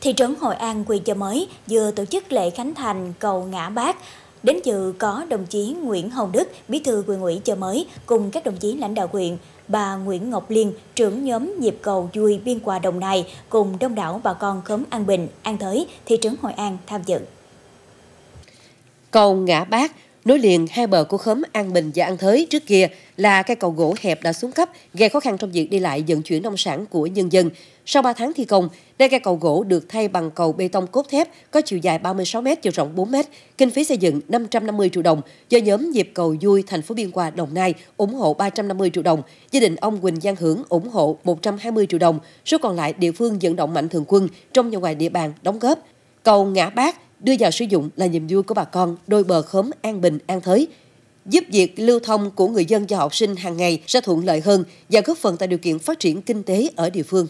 Thị trấn Hội An Quy Chợ Mới vừa tổ chức lễ khánh thành cầu ngã bác. Đến dự có đồng chí Nguyễn Hồng Đức, bí thư quyền ủy Chợ Mới cùng các đồng chí lãnh đạo huyện, bà Nguyễn Ngọc Liên, trưởng nhóm nhịp cầu vui biên hòa Đồng này cùng đông đảo bà con khóm An Bình, An Thới, thị trấn Hội An tham dự. Cầu ngã bác Nối liền hai bờ của khóm An Bình và An Thới trước kia là cây cầu gỗ hẹp đã xuống cấp, gây khó khăn trong việc đi lại vận chuyển nông sản của nhân dân. Sau 3 tháng thi công, đây cây cầu gỗ được thay bằng cầu bê tông cốt thép có chiều dài 36m, chiều rộng 4m, kinh phí xây dựng 550 triệu đồng do nhóm Nhịp cầu vui thành phố Biên Hòa, Đồng Nai ủng hộ 350 triệu đồng, gia đình ông Quỳnh Giang Hưởng ủng hộ 120 triệu đồng, số còn lại địa phương vận động mạnh thường quân trong và ngoài địa bàn đóng góp. Cầu ngã Bát đưa vào sử dụng là niềm vui của bà con đôi bờ khóm An Bình, An Thới, giúp việc lưu thông của người dân và học sinh hàng ngày sẽ thuận lợi hơn và góp phần tạo điều kiện phát triển kinh tế ở địa phương.